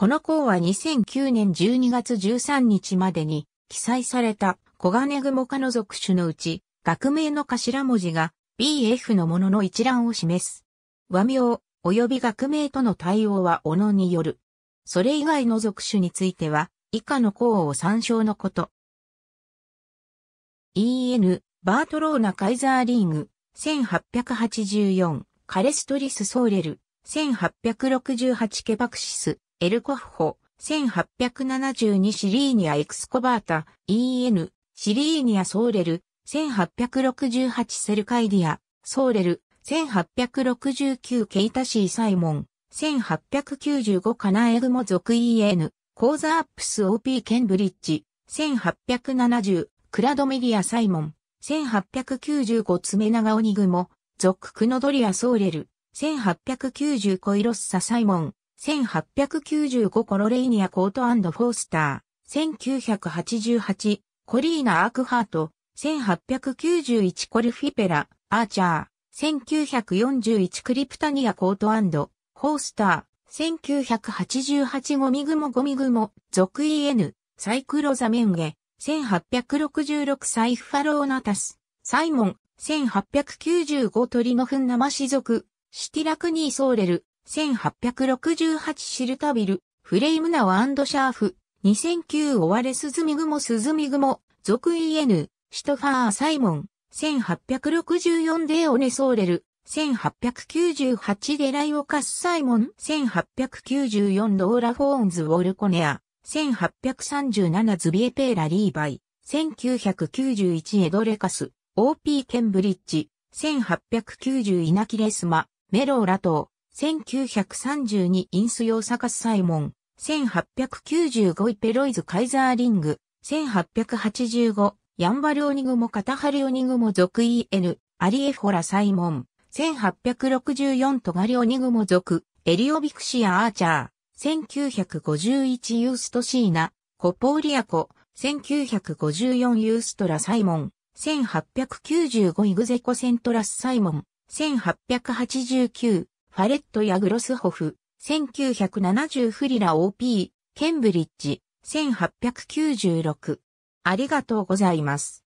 この項は2009年12月13日までに記載されたコガネグモ科の属種のうち、学名の頭文字が BF のものの一覧を示す。和名、及び学名との対応はおのによる。それ以外の属種については、以下の項を参照のこと。EN、バートローナ・カイザーリーグ、1884、カレストリス・ソーレル、1868ケバクシス、エルコッホ、1872シリーニアエクスコバータ、EN、シリーニアソーレル、1868セルカイディア、ソーレル、1869ケイタシーサイモン、1895カナエグモ族 EN、コーザアップスオーピー・ケンブリッジ、1870クラドメディアサイモン、1895ツメナガオニグモ、族クノドリアソーレル、1890コイロッササイモン、1895コロレイニア・コートフォースター、1988、コリーナ・アークハート、1891コルフィペラ、アーチャー、1941クリプタニア・コートフォースター、1988ゴミグモゴミグモ、属 EN、サイクロザメンゲ、1866サイファローナタス、サイモン、1895フンナ生シ族、シティラクニーソーレル、1868シルタビル、フレイムナワシャーフ、2009オワレスズミグモスズミグモ、属 EN、シトファー・サイモン、1864デオネソーレル、1898デライオカス・サイモン、1894ドーラ・フォーンズ・ウォルコネア、1837ズビエペーラ・リーバイ、1991エドレカス、OP ケンブリッジ、1890イナキレスマ、メローラ島、1932インスヨーサカスサイモン、1895イペロイズカイザーリング、1885ヤンバルオニグモカタハルオニグモ属 EN、アリエフォラサイモン、1864トガリオニグモ属、エリオビクシア・アーチャー、1951ユーストシーナ、コポーリアコ、1954ユーストラサイモン、1895イグゼコセントラスサイモン、1889ファレットやグロスホフ、1970フリラ OP、ケンブリッジ、1896。ありがとうございます。